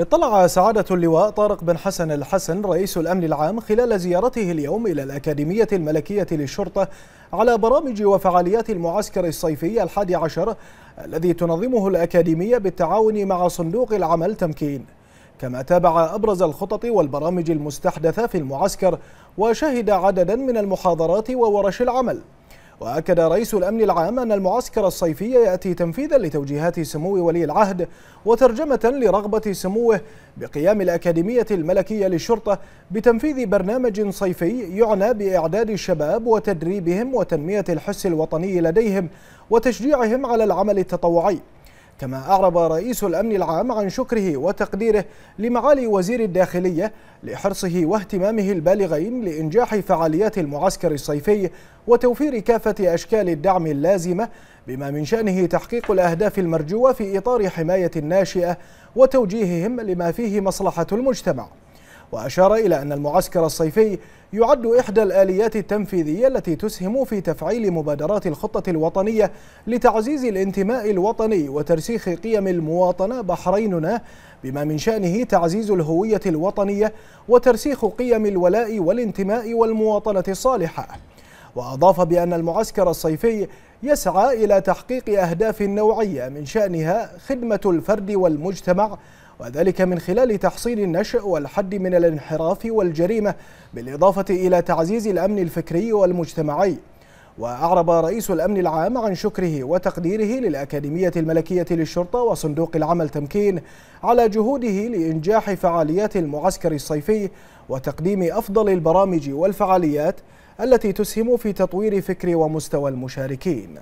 اطلع سعادة اللواء طارق بن حسن الحسن رئيس الأمن العام خلال زيارته اليوم إلى الأكاديمية الملكية للشرطة على برامج وفعاليات المعسكر الصيفي الحادي عشر الذي تنظمه الأكاديمية بالتعاون مع صندوق العمل تمكين كما تابع أبرز الخطط والبرامج المستحدثة في المعسكر وشهد عددا من المحاضرات وورش العمل وأكد رئيس الأمن العام أن المعسكر الصيفي يأتي تنفيذا لتوجيهات سمو ولي العهد وترجمة لرغبة سموه بقيام الأكاديمية الملكية للشرطة بتنفيذ برنامج صيفي يعنى بإعداد الشباب وتدريبهم وتنمية الحس الوطني لديهم وتشجيعهم على العمل التطوعي كما أعرب رئيس الأمن العام عن شكره وتقديره لمعالي وزير الداخلية لحرصه واهتمامه البالغين لإنجاح فعاليات المعسكر الصيفي وتوفير كافة أشكال الدعم اللازمة بما من شأنه تحقيق الأهداف المرجوة في إطار حماية الناشئة وتوجيههم لما فيه مصلحة المجتمع وأشار إلى أن المعسكر الصيفي يعد إحدى الآليات التنفيذية التي تسهم في تفعيل مبادرات الخطة الوطنية لتعزيز الانتماء الوطني وترسيخ قيم المواطنة بحريننا بما من شأنه تعزيز الهوية الوطنية وترسيخ قيم الولاء والانتماء والمواطنة الصالحة وأضاف بأن المعسكر الصيفي يسعى إلى تحقيق أهداف نوعية من شأنها خدمة الفرد والمجتمع وذلك من خلال تحصيل النشء والحد من الانحراف والجريمة بالإضافة إلى تعزيز الأمن الفكري والمجتمعي وأعرب رئيس الأمن العام عن شكره وتقديره للأكاديمية الملكية للشرطة وصندوق العمل تمكين على جهوده لإنجاح فعاليات المعسكر الصيفي وتقديم أفضل البرامج والفعاليات التي تسهم في تطوير فكر ومستوى المشاركين